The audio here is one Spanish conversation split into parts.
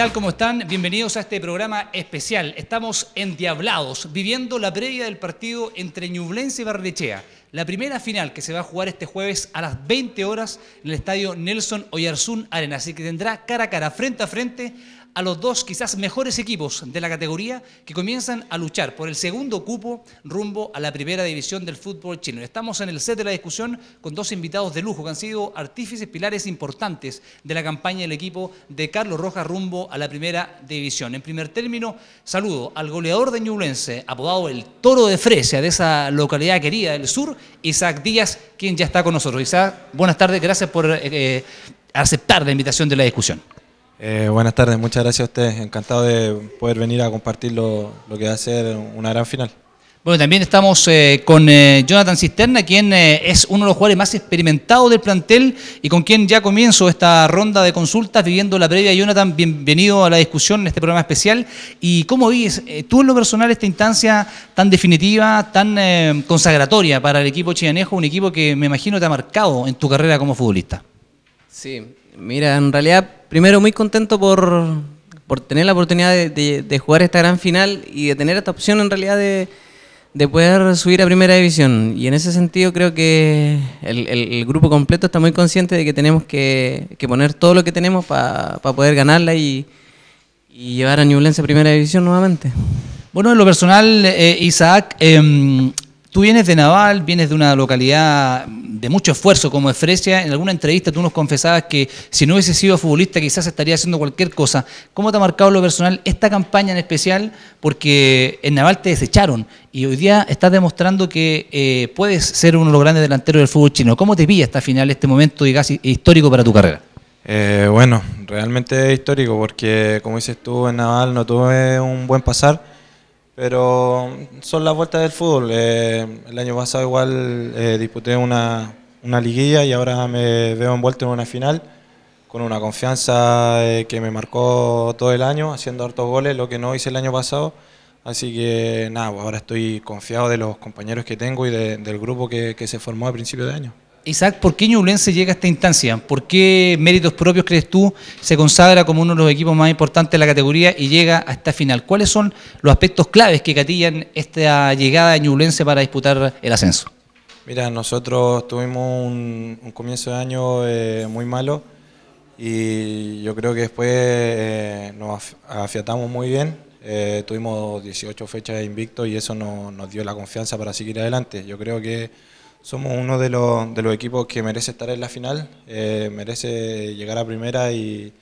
tal? ¿Cómo están? Bienvenidos a este programa especial. Estamos en endiablados, viviendo la previa del partido entre Ñublense y Barrechea. La primera final que se va a jugar este jueves a las 20 horas en el estadio Nelson Oyarzún Arena. Así que tendrá cara a cara, frente a frente a los dos quizás mejores equipos de la categoría que comienzan a luchar por el segundo cupo rumbo a la primera división del fútbol chino. Estamos en el set de la discusión con dos invitados de lujo que han sido artífices pilares importantes de la campaña del equipo de Carlos Rojas rumbo a la primera división. En primer término, saludo al goleador de Ñublense, apodado el Toro de Fresia, de esa localidad querida del sur, Isaac Díaz, quien ya está con nosotros. Isaac, buenas tardes, gracias por eh, eh, aceptar la invitación de la discusión. Eh, buenas tardes, muchas gracias a ustedes. Encantado de poder venir a compartir lo, que va a ser una gran final. Bueno, también estamos eh, con eh, Jonathan Cisterna, quien es uno de los jugadores más experimentados del plantel y con quien ya comienzo esta ronda de consultas viviendo la previa. Jonathan, bienvenido a la discusión en este programa especial. ¿Y cómo vives tú en lo personal esta instancia tan definitiva, tan consagratoria para el equipo chilenejo, un equipo que me imagino te ha marcado en tu carrera como futbolista? Sí, mira, en realidad primero muy contento por, tener la oportunidad de, de, jugar esta gran final y de tener esta opción en realidad de, poder subir a primera división. Y en ese sentido creo que el, grupo completo está muy consciente de que tenemos que, poner todo lo que tenemos para poder ganarla y, llevar a Newlands a primera división nuevamente. Bueno, en lo personal, eh, Isaac, em, Tú vienes de Naval, vienes de una localidad de mucho esfuerzo como es En alguna entrevista tú nos confesabas que si no hubiese sido futbolista quizás estaría haciendo cualquier cosa. ¿Cómo te ha marcado lo personal esta campaña en especial? Porque en Naval te desecharon y hoy día estás demostrando que eh, puedes ser uno de los grandes delanteros del fútbol chino. ¿Cómo te pilla esta final, este momento digas histórico para tu carrera? Eh, bueno, realmente histórico porque como dices tú, en Naval no tuve un buen pasar pero son las vueltas del fútbol. Eh, el año pasado igual eh, disputé una, una, liguilla y ahora me veo envuelto en una final con una confianza eh, que me marcó todo el año, haciendo hartos goles, lo que no hice el año pasado. Así que nada, pues ahora estoy confiado de los compañeros que tengo y del grupo que, se formó a principio de año. Isaac, ¿por qué Ñublense llega a esta instancia? ¿Por qué méritos propios crees tú se consagra como uno de los equipos más importantes de la categoría y llega a esta final? ¿Cuáles son los aspectos claves que catillan esta llegada de Ñublense para disputar el ascenso? Mira, nosotros tuvimos un, comienzo de año eh, muy malo y yo creo que después eh, nos afiatamos muy bien. Eh, tuvimos 18 fechas de invicto y eso nos dio la confianza para seguir adelante. Yo creo que somos uno de los, de los equipos que merece estar en la final, eh, merece llegar a primera y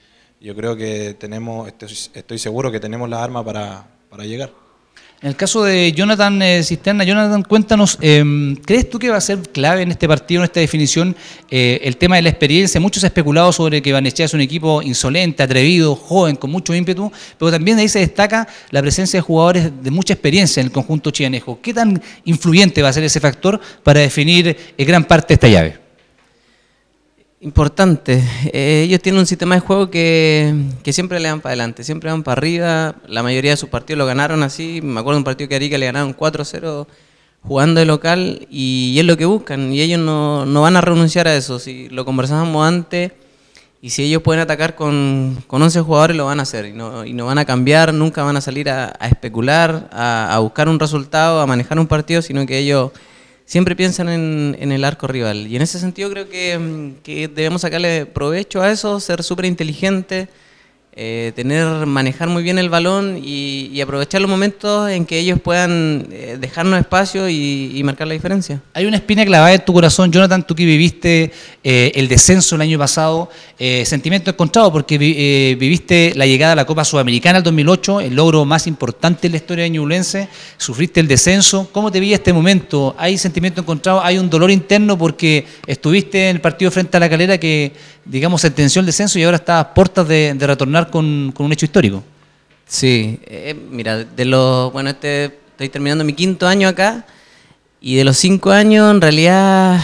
yo creo que tenemos, estoy, seguro que tenemos la arma para llegar. En el caso de Jonathan eh, Cisterna, Jonathan, cuéntanos, em, ¿crees tú que va a ser clave en este partido, en esta definición, eh, el tema de la experiencia? Muchos han especulado sobre que Banechea es un equipo insolente, atrevido, joven, con mucho ímpetu, pero también ahí se destaca la presencia de jugadores de mucha experiencia en el conjunto chianejo. ¿Qué tan influyente va a ser ese factor para definir eh, gran parte de esta llave? Importante. Eh, ellos tienen un sistema de juego que, siempre le dan para adelante, siempre van para arriba. La mayoría de sus partidos lo ganaron así. Me acuerdo de un partido que Arica le ganaron 4-0 jugando de local y, es lo que buscan. Y ellos no, van a renunciar a eso. Si lo conversábamos antes y si ellos pueden atacar con, con 11 jugadores, lo van a hacer. Y no, y no van a cambiar, nunca van a salir a, especular, a, a buscar un resultado, a manejar un partido, sino que ellos siempre piensan en, el arco rival. Y en ese sentido creo que, mm, que debemos sacarle provecho a eso, ser súper inteligentes. Eh, tener, manejar muy bien el balón y, aprovechar los momentos en que ellos puedan eh, dejarnos espacio y, marcar la diferencia. Hay una espina clavada en tu corazón, Jonathan, tú que viviste eh, el descenso el año pasado, sentimiento encontrado porque viviste la llegada a la Copa Sudamericana el 2008, el logro más importante en la historia de Ñublense, sufriste el descenso, ¿cómo te vi este momento? ¿Hay sentimiento encontrado? ¿Hay un dolor interno porque estuviste en el partido frente a la calera que digamos, sentenció el descenso y ahora está a puertas de, retornar con, un hecho histórico. Sí, eh, mira, de los, bueno, este, estoy terminando mi quinto año acá y de los cinco años, en realidad,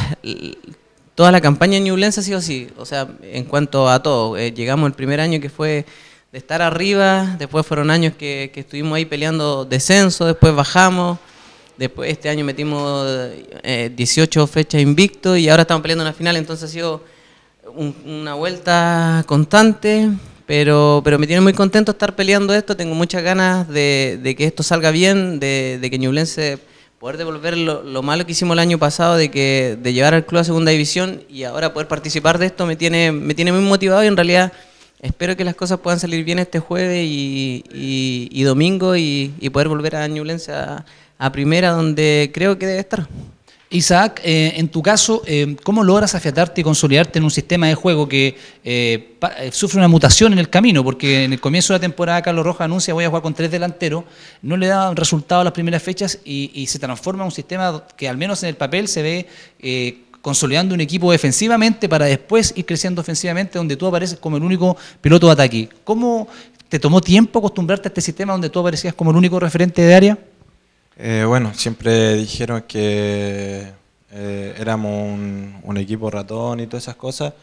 toda la campaña ñublense ha sido así, o sea, en cuanto a todo, eh, llegamos el primer año que fue de estar arriba, después fueron años que, estuvimos ahí peleando descenso, después bajamos, después este año metimos 18 eh, fechas invicto y ahora estamos peleando una final, entonces ha sido una vuelta constante, pero, pero me tiene muy contento estar peleando esto, tengo muchas ganas de, que esto salga bien, de, que Ñublense poder devolver lo, malo que hicimos el año pasado de que de llevar al club a segunda división y ahora poder participar de esto me tiene, me tiene muy motivado y en realidad espero que las cosas puedan salir bien este jueves y, domingo y, poder volver a Ñublense a primera donde creo que debe estar. Isaac, eh, en tu caso, eh, ¿cómo logras afiatarte y consolidarte en un sistema de juego que eh, sufre una mutación en el camino? Porque en el comienzo de la temporada Carlos Rojas anuncia voy a jugar con tres delanteros, no le da resultado a las primeras fechas y, y, se transforma en un sistema que al menos en el papel se ve consolidando un equipo defensivamente para después ir creciendo ofensivamente donde tú apareces como el único piloto de ataque. ¿Cómo te tomó tiempo acostumbrarte a este sistema donde tú aparecías como el único referente de área? Eh, bueno, siempre dijeron que eh, éramos un, equipo ratón y todas esas cosas,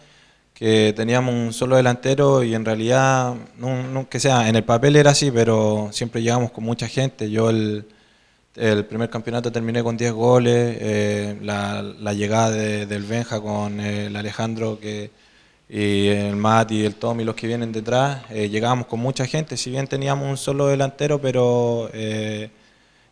que teníamos un solo delantero y en realidad, no, que sea, en el papel era así, pero siempre llegamos con mucha gente. Yo el, primer campeonato terminé con 10 goles, eh, la, llegada del Benja con el Alejandro que, y el Matt y el Tom y los que vienen detrás, llegábamos con mucha gente, si bien teníamos un solo delantero, pero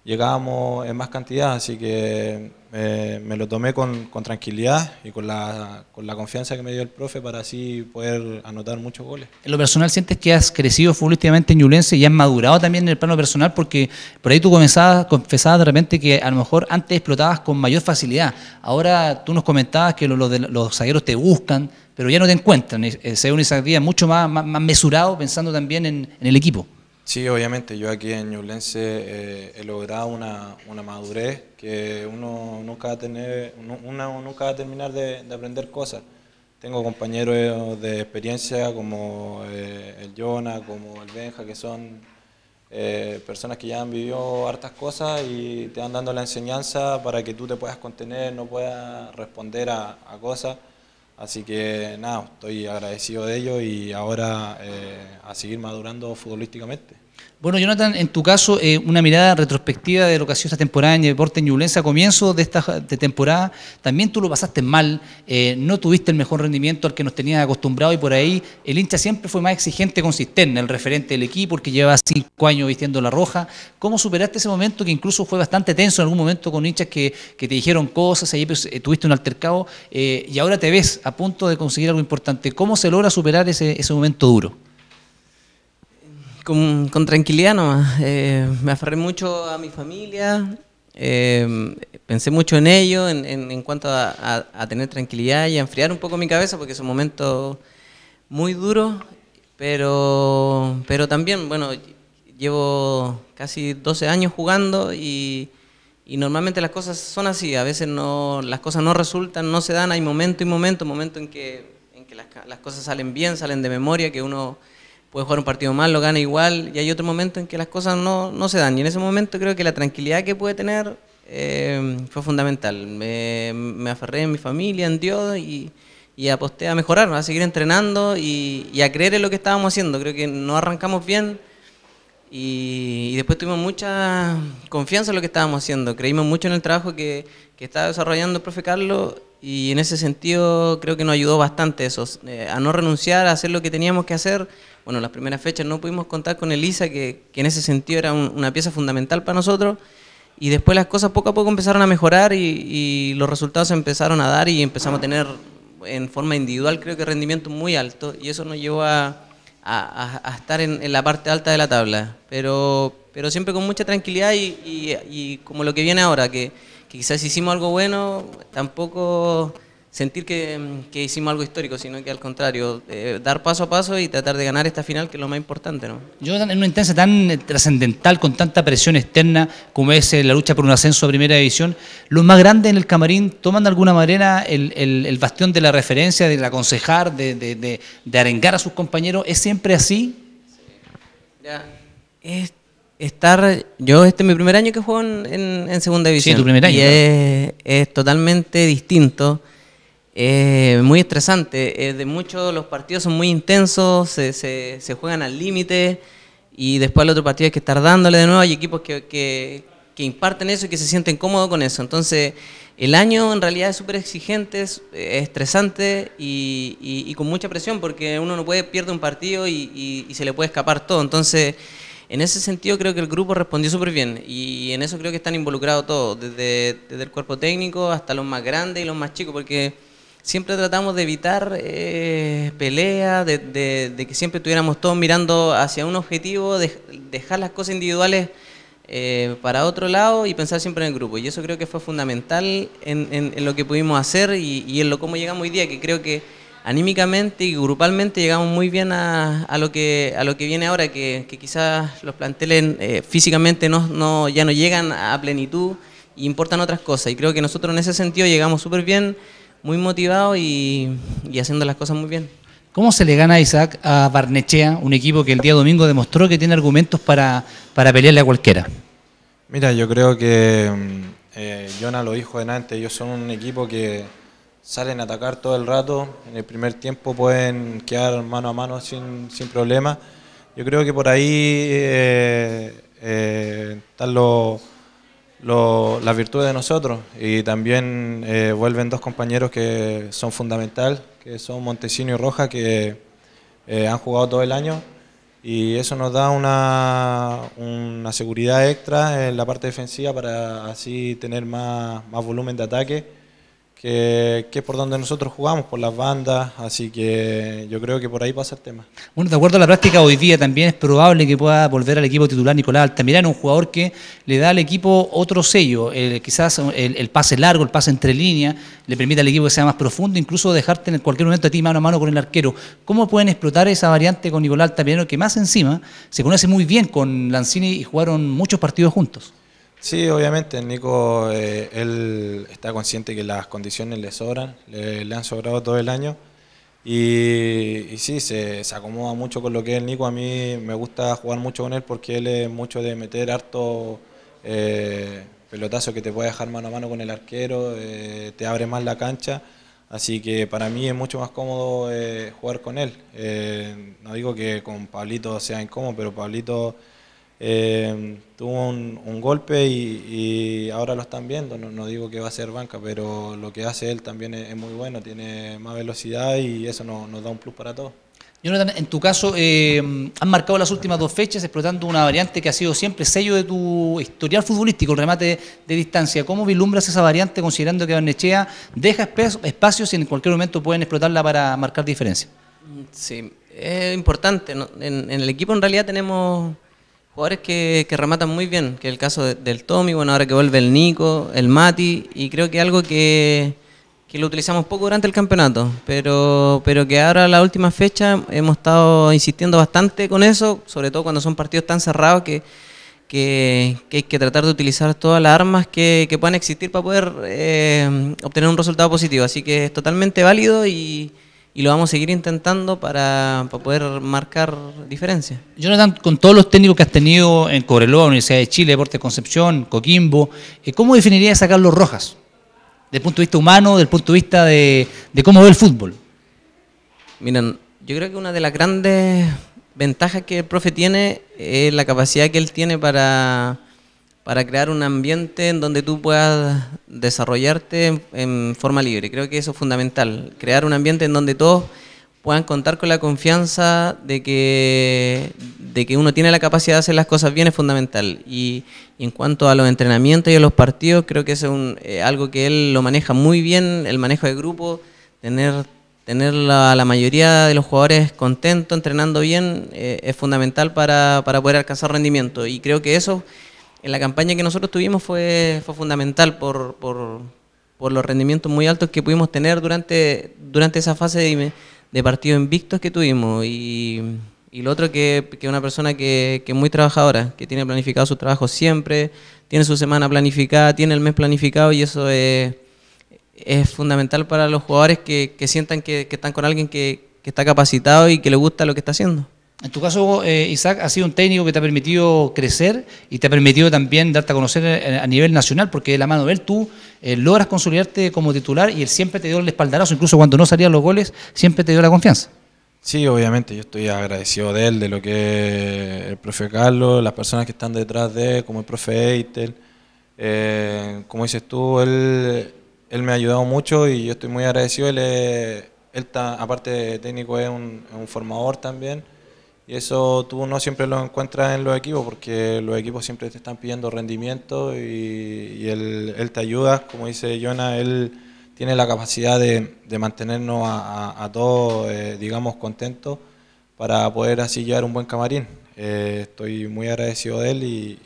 llegábamos en más cantidad, así que eh, me lo tomé con, tranquilidad y con la, confianza que me dio el profe para así poder anotar muchos goles. En lo personal, ¿sientes que has crecido futbolísticamente en Yulense y has madurado también en el plano personal? Porque por ahí tú comenzabas, confesabas de repente que a lo mejor antes explotabas con mayor facilidad. Ahora tú nos comentabas que los, zagueros te buscan, pero ya no te encuentran. Se ve una mucho más, más, mesurado pensando también en el equipo. Sí, obviamente, yo aquí en Ñublense eh, he logrado una, madurez que uno nunca va a, tener, nunca a terminar de, aprender cosas. Tengo compañeros de experiencia como eh, el Jonah, como el Benja, que son eh, personas que ya han vivido hartas cosas y te van dando la enseñanza para que tú te puedas contener, no puedas responder a, a cosas. Así que nada, estoy agradecido de ello y ahora eh, a seguir madurando futbolísticamente. Bueno, Jonathan, en tu caso, eh, una mirada retrospectiva de lo que ha esta temporada en Deporte Ñublense a comienzo de esta temporada, también tú lo pasaste mal, eh, no tuviste el mejor rendimiento al que nos tenías acostumbrado y por ahí el hincha siempre fue más exigente con Cisterna, el referente del equipo, porque lleva cinco años vistiendo la roja. ¿Cómo superaste ese momento que incluso fue bastante tenso en algún momento con hinchas que, te dijeron cosas, ahí pues, eh, tuviste un altercado y ahora te ves a punto de conseguir algo importante? ¿Cómo se logra superar ese momento duro? con, tranquilidad nomás. Eh, me aferré mucho a mi familia, eh, pensé mucho en ello, en, cuanto a, tener tranquilidad y a enfriar un poco mi cabeza, porque es un momento muy duro, pero, pero también, bueno, llevo casi 12 años jugando y, normalmente las cosas son así, a veces no, las cosas no resultan, no se dan, hay momento y momento, momento en que, las cosas salen bien, salen de memoria, que uno puede jugar un partido mal, lo gana igual, y hay otro momento en que las cosas no, se dan. Y en ese momento creo que la tranquilidad que pude tener eh, fue fundamental. Me, aferré en mi familia, en Dios, y, aposté a mejorar, a seguir entrenando y, a creer en lo que estábamos haciendo. Creo que no arrancamos bien. Y, después tuvimos mucha confianza en lo que estábamos haciendo. Creímos mucho en el trabajo que, que estaba desarrollando el profe Carlos y en ese sentido creo que nos ayudó bastante eso, eh, a no renunciar, a hacer lo que teníamos que hacer. Bueno, las primeras fechas no pudimos contar con Elisa, que, en ese sentido era una pieza fundamental para nosotros. Y después las cosas poco a poco empezaron a mejorar y, los resultados se empezaron a dar y empezamos a tener en forma individual creo que rendimiento muy alto y eso nos llevó a, a, estar en, la parte alta de la tabla. Pero, pero siempre con mucha tranquilidad y, y como lo que viene ahora, que quizás hicimos algo bueno, tampoco sentir que, hicimos algo histórico, sino que al contrario, eh, dar paso a paso y tratar de ganar esta final, que es lo más importante. ¿no? Yo en una intensa tan eh, trascendental, con tanta presión externa como es eh, la lucha por un ascenso a primera división, los más grandes en el camarín toman de alguna manera el, bastión de la referencia, del aconsejar, de, de, arengar a sus compañeros. ¿Es siempre así? Sí estar. Yo, este es mi primer año que juego en, en, Segunda División. Sí, tu primer año. Y es, totalmente distinto. Es muy estresante. de muchos, los partidos son muy intensos, se, se, juegan al límite. Y después el otro partido hay que estar dándole de nuevo. Hay equipos que, que, que imparten eso y que se sienten cómodos con eso. Entonces, el año en realidad es súper exigente, es estresante y, con mucha presión porque uno no puede pierde un partido y, y se le puede escapar todo. Entonces en ese sentido creo que el grupo respondió súper bien y en eso creo que están involucrados todos, desde, el cuerpo técnico hasta los más grandes y los más chicos, porque siempre tratamos de evitar eh, peleas, de, que siempre estuviéramos todos mirando hacia un objetivo, de, dejar las cosas individuales eh, para otro lado y pensar siempre en el grupo. Y eso creo que fue fundamental en, lo que pudimos hacer y, y en lo cómo llegamos hoy día, que creo que anímicamente y grupalmente llegamos muy bien a, lo, que, a lo que viene ahora, que, quizás los planteles eh, físicamente no, no, ya no llegan a plenitud y importan otras cosas. Y creo que nosotros en ese sentido llegamos súper bien, muy motivados y, haciendo las cosas muy bien. ¿Cómo se le gana a Isaac a Barnechea, un equipo que el día domingo demostró que tiene argumentos para, para pelearle a cualquiera? Mira, yo creo que mm, eh, Jonah lo dijo delante, ellos son un equipo que salen a atacar todo el rato, en el primer tiempo pueden quedar mano a mano sin, sin problema. Yo creo que por ahí eh, eh, están las virtudes de nosotros y también eh, vuelven dos compañeros que son fundamentales, que son Montesino y Roja, que han jugado todo el año y eso nos da una, una, seguridad extra en la parte defensiva para así tener más, más volumen de ataque que, es por donde nosotros jugamos, por las bandas, así que yo creo que por ahí pasa el tema. Bueno, de acuerdo a la práctica hoy día también es probable que pueda volver al equipo titular Nicolás Altamirano, un jugador que le da al equipo otro sello, quizás el, el, pase largo, el pase entre líneas, le permite al equipo que sea más profundo, incluso dejarte en cualquier momento a ti mano a mano con el arquero. ¿Cómo pueden explotar esa variante con Nicolás Altamirano que más encima se conoce muy bien con Lanzini y jugaron muchos partidos juntos? Sí, obviamente, Nico, eh, él está consciente que las condiciones le sobran, le, han sobrado todo el año. Y, sí, se, se, acomoda mucho con lo que es Nico. A mí me gusta jugar mucho con él porque él es mucho de meter harto eh, pelotazo que te puede dejar mano a mano con el arquero, eh, te abre más la cancha. Así que para mí es mucho más cómodo eh, jugar con él. no digo que con Pablito sea incómodo, pero Pablito eh, tuvo un, golpe y, ahora lo están viendo, no, digo que va a ser banca, pero lo que hace él también es, muy bueno, tiene más velocidad y eso nos da un plus para todos. en tu caso, eh, han marcado las últimas dos fechas explotando una variante que ha sido siempre sello de tu historial futbolístico, el remate de, distancia. ¿Cómo vislumbras esa variante considerando que Barnechea deja espacios y en cualquier momento pueden explotarla para marcar diferencia? Sí, es importante. En, en el equipo en realidad tenemos jugadores que, rematan muy bien, que el caso del Tommy, bueno, ahora que vuelve el Nico, el Mati, y creo que algo que, que, lo utilizamos poco durante el campeonato, pero, pero que ahora la última fecha hemos estado insistiendo bastante con eso, sobre todo cuando son partidos tan cerrados que, que, que hay que tratar de utilizar todas las armas que, puedan existir para poder eh, obtener un resultado positivo, así que es totalmente válido y y lo vamos a seguir intentando para, poder marcar diferencias. Jonathan, con todos los técnicos que has tenido en Cobreloa, Universidad de Chile, Deportes Concepción, Coquimbo, eh, ¿cómo definirías a Carlos Rojas? Del punto de vista humano, del punto de vista de, de cómo ve el fútbol. Miren, yo creo que una de las grandes ventajas que el profe tiene es la capacidad que él tiene para para crear un ambiente en donde tú puedas desarrollarte en, forma libre. Creo que eso es fundamental, crear un ambiente en donde todos puedan contar con la confianza de que, de que uno tiene la capacidad de hacer las cosas bien es fundamental. Y, en cuanto a los entrenamientos y a los partidos, creo que es eh, algo que él lo maneja muy bien, el manejo de grupo, tener, tener la, mayoría de los jugadores contentos, entrenando bien, eh, es fundamental para, para poder alcanzar rendimiento. Y creo que eso en la campaña que nosotros tuvimos fue, fundamental por, los rendimientos muy altos que pudimos tener durante, esa fase de, de partido invictos que tuvimos. Y, y lo otro que, que una persona que, es muy trabajadora, que tiene planificado su trabajo siempre, tiene su semana planificada, tiene el mes planificado y eso es, fundamental para los jugadores que, sientan que, están con alguien que está capacitado y que le gusta lo que está haciendo. En tu caso, eh, Isaac, ha sido un técnico que te ha permitido crecer y te ha permitido también darte a conocer eh, a nivel nacional, porque de la mano de él tú eh, logras consolidarte como titular y él siempre te dio el espaldarazo, incluso cuando no salían los goles, siempre te dio la confianza. Sí, obviamente, yo estoy agradecido de él, de lo que el profe Carlos, las personas que están detrás de él, como el profe Eitel. como dices tú, él, él, me ha ayudado mucho y yo estoy muy agradecido. Él, aparte de técnico, es un formador también. Y eso tú no siempre lo encuentras en los equipos porque los equipos siempre te están pidiendo rendimiento y, él, te ayuda. Como dice Jonah, él tiene la capacidad de, mantenernos a, todos, eh, digamos, contentos para poder así llevar un buen camarín. Eh, estoy muy agradecido de él y,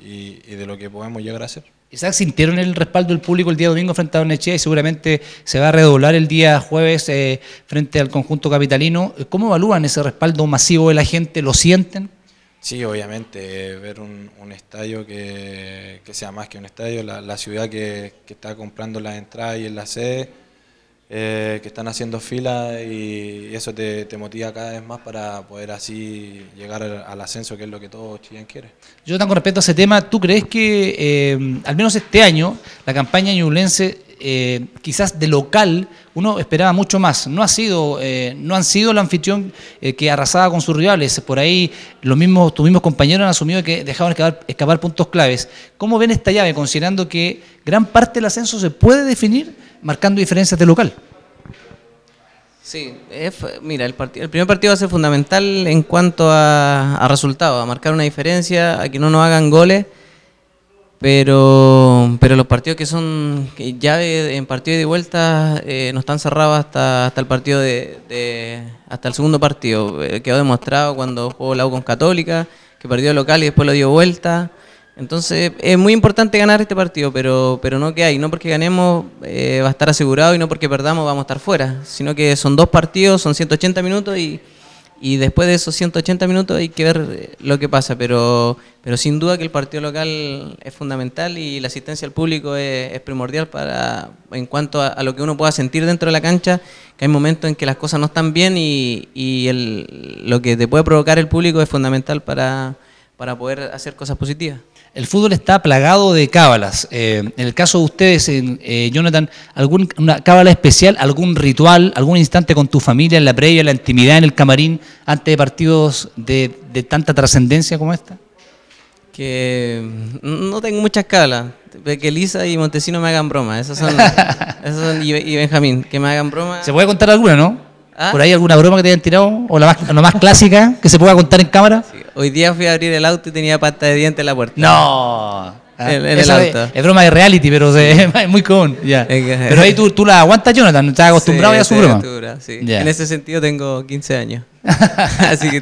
y de lo que podemos llegar a hacer quizás sintieron el respaldo del público el día domingo frente a Eche y seguramente se va a redoblar el día jueves eh, frente al conjunto capitalino. ¿Cómo evalúan ese respaldo masivo de la gente? ¿Lo sienten? Sí, obviamente, eh, ver un, estadio que, sea más que un estadio, la, ciudad que, está comprando las entradas y en la sede eh, que están haciendo fila y eso te, motiva cada vez más para poder así llegar al, ascenso, que es lo que todo Chillán quiere. Yo, con respecto a ese tema, ¿tú crees que eh, al menos este año la campaña ñublense eh, quizás de local uno esperaba mucho más. No, ha sido, eh, no han sido el anfitrión eh, que arrasaba con sus rivales. Por ahí los mismos, tus mismos compañeros han asumido que dejaban escapar, puntos claves. ¿Cómo ven esta llave, considerando que gran parte del ascenso se puede definir marcando diferencias de local? Sí, mira, el, el, primer partido va a ser fundamental en cuanto a, a resultados, a marcar una diferencia, a que no nos hagan goles pero pero los partidos que son que ya en partido de vuelta eh, no están cerrados hasta hasta el partido de, hasta el segundo partido eh, quedó demostrado cuando jugó la U con Católica que perdió local y después lo dio vuelta entonces es muy importante ganar este partido pero pero no que hay no porque ganemos eh, va a estar asegurado y no porque perdamos vamos a estar fuera sino que son dos partidos son 180 minutos y y después de esos 180 minutos hay que ver eh, lo que pasa, pero, pero sin duda que el partido local es fundamental y la asistencia al público es, primordial para en cuanto a, lo que uno pueda sentir dentro de la cancha, que hay momentos en que las cosas no están bien y, el, lo que te puede provocar el público es fundamental para, para poder hacer cosas positivas. El fútbol está plagado de cábalas. Eh, en el caso de ustedes, eh, Jonathan, ¿alguna cábala especial, algún ritual, algún instante con tu familia en la previa, en la intimidad, en el camarín, antes de partidos de, tanta trascendencia como esta? Que mm, no tengo muchas cábalas. Que Lisa y Montesino me hagan broma. Esas son, y, Benjamín, que me hagan broma. ¿Se puede contar alguna, no? ¿Ah? ¿Por ahí alguna broma que te hayan tirado? ¿O la más clásica que se pueda contar en cámara? Hoy día fui a abrir el auto y tenía pata de dientes en la puerta. ¡No! En, el auto. Es, broma de reality, pero es muy común. Pero ahí tú, la aguantas, Jonathan. Estás acostumbrado a su broma. En ese sentido tengo 15 años. Así que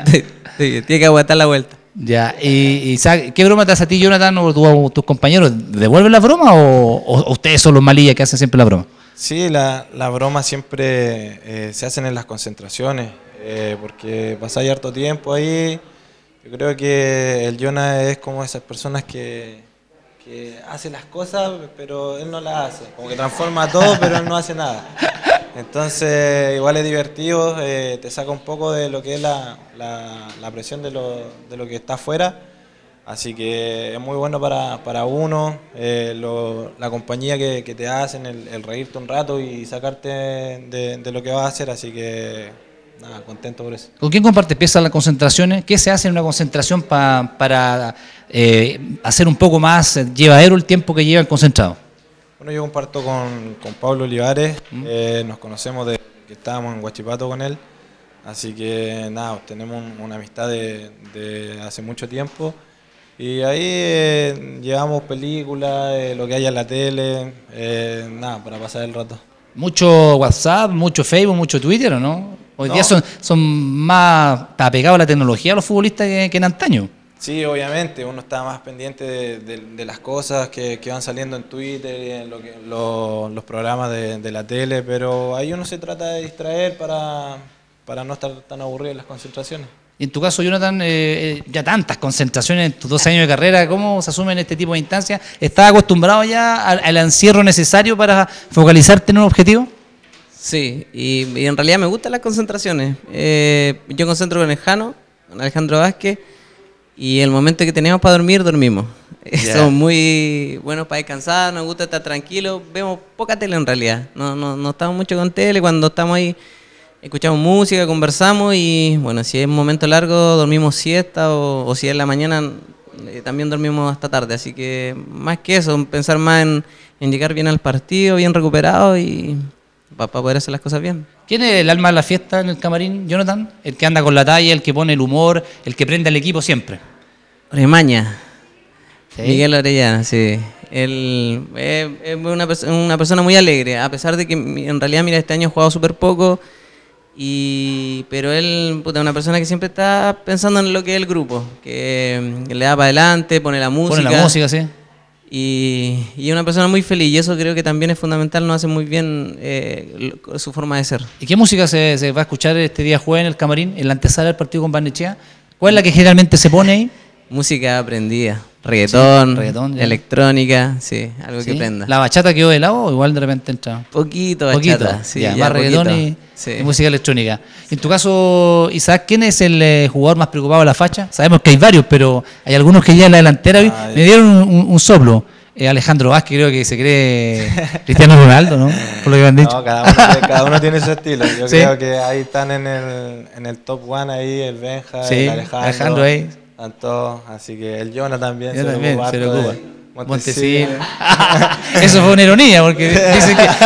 tiene que aguantar la vuelta. Ya, y, ¿qué broma te hace a ti, Jonathan, o, tus compañeros? ¿Devuelven la broma o, ustedes son los malillas que hacen siempre la broma? Sí, la, broma siempre eh, se hacen en las concentraciones, eh, porque pasáis harto tiempo ahí yo creo que el Jonah es como esas personas que, que hace las cosas, pero él no las hace. Como que transforma todo, pero él no hace nada. Entonces, igual es divertido, eh, te saca un poco de lo que es la, presión de lo, de lo, que está afuera. Así que es muy bueno para, uno, eh, la compañía que, te hacen, el, reírte un rato y sacarte de, de lo que vas a hacer. Así que Nada, contento por eso. ¿Con quién comparte pieza las concentraciones? ¿Qué se hace en una concentración para eh, hacer un poco más eh, llevadero el tiempo que llevan el concentrado? Bueno, yo comparto con, con Pablo Olivares, eh, nos conocemos de que estábamos en Huachipato con él, así que nada, tenemos una amistad de, hace mucho tiempo. Y ahí llevamos películas, lo que haya en la tele, nada, para pasar el rato. ¿Mucho WhatsApp, mucho Facebook, mucho Twitter o no? Hoy día son, son más apegados a la tecnología los futbolistas que, en antaño. Sí, obviamente, uno está más pendiente de, las cosas que, van saliendo en Twitter y en lo que, los programas de, la tele, pero ahí uno se trata de distraer para, para no estar tan aburrido en las concentraciones. en tu caso, Jonathan, eh, eh, ya tantas concentraciones en tus 12 años de carrera, ¿cómo se asumen este tipo de instancias? ¿Estás acostumbrado ya al encierro necesario para focalizarte en un objetivo? Sí, y, en realidad me gustan las concentraciones. Eh, yo concentro con el con Alejandro Vázquez, y el momento que tenemos para dormir, dormimos. Yeah. Somos muy buenos para descansar, nos gusta estar tranquilos, vemos poca tele en realidad. No, no, no estamos mucho con tele, cuando estamos ahí escuchamos música, conversamos y bueno, si es un momento largo dormimos siesta o, si es la mañana eh, también dormimos hasta tarde. Así que más que eso, pensar más en llegar bien al partido, bien recuperado y para poder hacer las cosas bien. ¿Quién es el alma de la fiesta en el camarín, Jonathan? El que anda con la talla, el que pone el humor, el que prende al equipo siempre. Oremaña. ¿Sí? Miguel Orellana, sí. Él eh, es una, persona muy alegre, a pesar de que en realidad, mira, este año he jugado súper poco, pero él, puta, una persona que siempre está pensando en lo que es el grupo, que, mm, le da para adelante, pone la música. Pone la música, sí y, y, una persona muy feliz. Y eso creo que también es fundamental, no hace muy bien eh, su forma de ser. ¿Y qué música se, se, va a escuchar este día jueves en el camarín, en la antesala del partido con Barnechea? ¿Cuál es la que generalmente se pone ahí? Música aprendida. Reggaetón, electrónica, sí, algo que prenda. ¿La bachata quedó de lado o igual de repente entra? Poquito bachata, poquito, sí. Ya, más reggaetón y, música electrónica. En tu caso, Isaac, ¿quién es el eh, jugador más preocupado de la facha? Sabemos que hay varios, pero hay algunos que ya en la delantera ah, me dieron un, soplo. Eh, Alejandro Vázquez creo que se cree Cristiano Ronaldo, ¿no? Por lo que me han dicho. No, cada, uno, tiene su estilo. Yo creo que ahí están en el, en el top one ahí el Benja, el Alejandro. Alejandro ahí tanto, así que el Jonah también. se también, ocupa. Montesino. eso fue una ironía, porque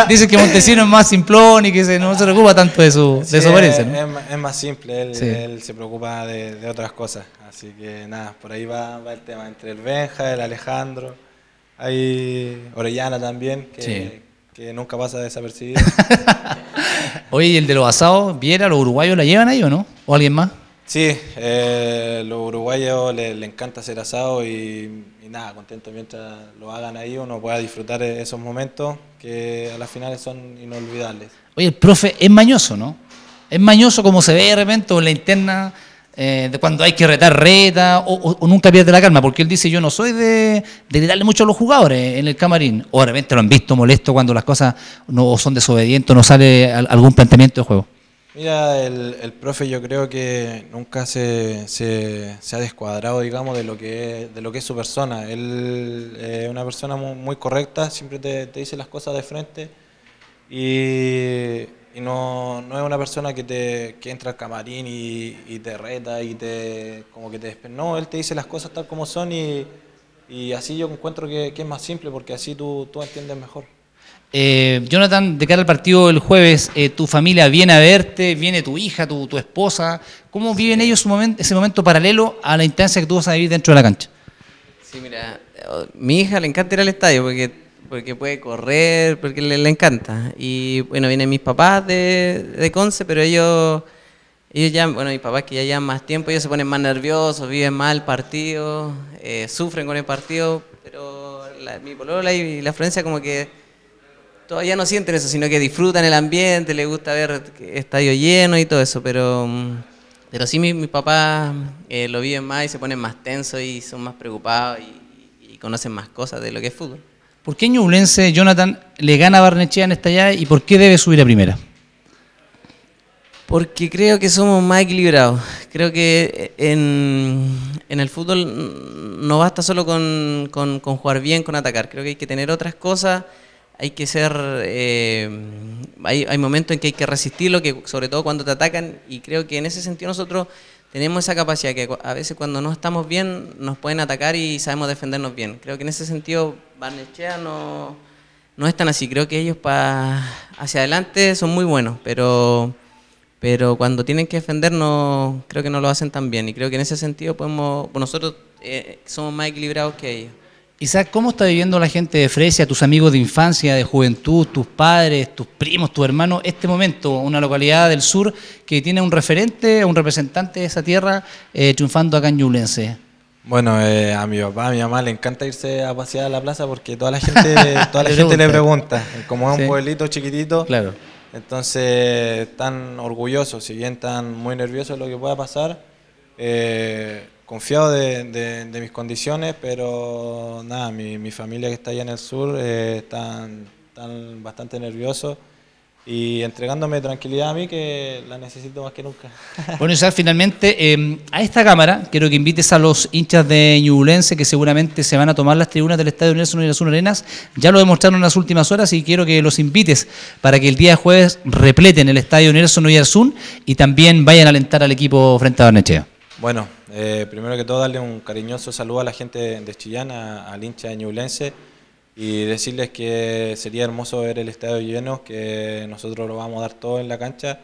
dicen que, Montesino es más simplón y que se, no se preocupa tanto de su, de apariencia. Es, más simple, él, se preocupa de, otras cosas. Así que nada, por ahí va, va, el tema entre el Benja, el Alejandro, hay Orellana también, que, que nunca pasa desapercibido. Oye, el de los asados, Viera, los uruguayos la llevan ahí o no? ¿O alguien más? Sí, eh, los uruguayos les, encanta hacer asado y, nada, contento mientras lo hagan ahí, uno pueda disfrutar e, esos momentos que a las finales son inolvidables. Oye, el profe es mañoso, ¿no? Es mañoso como se ve de repente en la interna, eh, de cuando hay que retar reta o, nunca pierde la calma, porque él dice yo no soy de, de mucho a los jugadores en el camarín, o de repente lo han visto molesto cuando las cosas no son desobedientes, no sale algún planteamiento de juego. Mira, el, profe yo creo que nunca se, se, ha descuadrado, digamos, de lo que es, de lo que es su persona. Él es una persona muy, correcta, siempre te, dice las cosas de frente y, no, es una persona que, te, entra al camarín y, te reta y te como que te No, él te dice las cosas tal como son y, y así yo encuentro que, es más simple porque así tú, tú entiendes mejor. Eh, Jonathan, de cara al partido el jueves, eh, tu familia viene a verte, viene tu hija, tu, esposa. ¿Cómo viven ellos su ese momento paralelo a la instancia que tú vas a vivir dentro de la cancha? Sí, mira, mi hija le encanta ir al estadio porque, porque puede correr, porque le, encanta. Y bueno, vienen mis papás de, de Conce, pero ellos, ya, bueno, mis papás que ya llevan más tiempo, ellos se ponen más nerviosos, viven mal el partido, eh, sufren con el partido, pero mi polola y la Florencia como que todavía no sienten eso, sino que disfrutan el ambiente, les gusta ver estadio lleno y todo eso, pero, mm, pero sí mis papás eh, lo viven más y se ponen más tensos y son más preocupados y, conocen más cosas de lo que es fútbol. ¿Por qué Ñublense, Jonathan, le gana a Barnechea en esta llave y por qué debe subir a primera? Porque creo que somos más equilibrados. Creo que en, el fútbol no basta solo con jugar bien, con atacar. Creo que hay que tener otras cosas hay que ser, eh, hay, momentos en que hay que resistirlo, que sobre todo cuando te atacan, y creo que en ese sentido nosotros tenemos esa capacidad que a veces cuando no estamos bien nos pueden atacar y sabemos defendernos bien. Creo que en ese sentido Barnechea no, no es tan así, creo que ellos para hacia adelante son muy buenos, pero, pero cuando tienen que defendernos creo que no lo hacen tan bien y creo que en ese sentido podemos, nosotros eh, somos más equilibrados que ellos. Isaac, ¿cómo está viviendo la gente de Fresia, tus amigos de infancia, de juventud, tus padres, tus primos, tus hermanos, este momento, una localidad del sur que tiene un referente, un representante de esa tierra eh, triunfando acá en Yulense? Bueno, eh, a mi papá, a mi mamá le encanta irse a pasear a la plaza porque toda la gente, toda le, pregunta. Como es un pueblito chiquitito, entonces están orgullosos, si bien están muy nerviosos de lo que pueda pasar, eh, confiado de, mis condiciones, pero nada, mi, familia que está allá en el sur eh, están, bastante nerviosos y entregándome tranquilidad a mí que la necesito más que nunca. Bueno, ya finalmente em, a esta cámara quiero que invites a los hinchas de Ñublense que seguramente se van a tomar las tribunas del Estadio Nelson Unirazul Arenas. Ya lo demostraron en las últimas horas y quiero que los invites para que el día de jueves repleten el Estadio Nelson azul y también vayan a alentar al equipo frente a Barnechea. Bueno, eh, primero que todo, darle un cariñoso saludo a la gente de Chillán, al hincha de Ñublense, y decirles que sería hermoso ver el estadio lleno, que nosotros lo vamos a dar todo en la cancha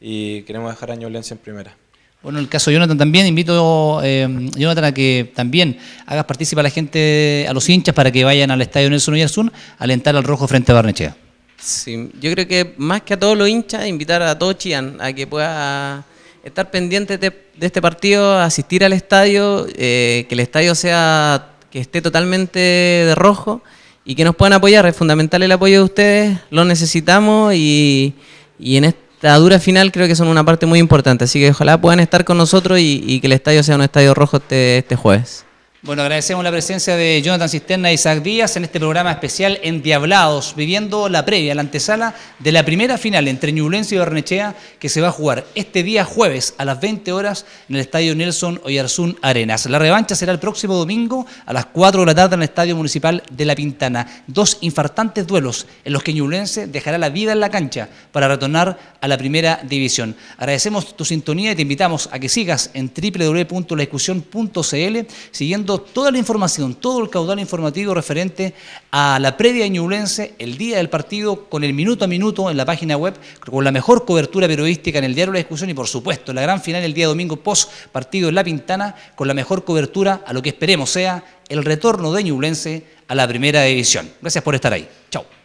y queremos dejar a Ñublense en primera. Bueno, en el caso de Jonathan también, invito eh, Jonathan a que también hagas participar a la gente, a los hinchas, para que vayan al estadio Nelson Oyarzún a alentar al rojo frente a Barnechea. Sí, yo creo que más que a todos los hinchas, invitar a todo Chillán a que pueda estar pendiente de, este partido, asistir al estadio, eh, que el estadio sea, que esté totalmente de rojo y que nos puedan apoyar. Es fundamental el apoyo de ustedes, lo necesitamos y, y en esta dura final creo que son una parte muy importante. Así que ojalá puedan estar con nosotros y, que el estadio sea un estadio rojo este, este jueves. Bueno, agradecemos la presencia de Jonathan Cisterna y Isaac Díaz en este programa especial en Endiablados, viviendo la previa, la antesala de la primera final entre Ñublense y Barnechea, que se va a jugar este día jueves a las 20 horas en el Estadio Nelson Oyarzún Arenas. La revancha será el próximo domingo a las 4 de la tarde en el Estadio Municipal de La Pintana. Dos infartantes duelos en los que Ñublense dejará la vida en la cancha para retornar a la primera división. Agradecemos tu sintonía y te invitamos a que sigas en www.laiscusión.cl siguiendo toda la información, todo el caudal informativo referente a la previa ñublense, el día del partido, con el minuto a minuto en la página web, con la mejor cobertura periodística en el diario La Discusión y, por supuesto, la gran final el día domingo post partido en La Pintana, con la mejor cobertura a lo que esperemos sea el retorno de ñublense a la primera división. Gracias por estar ahí. Chao.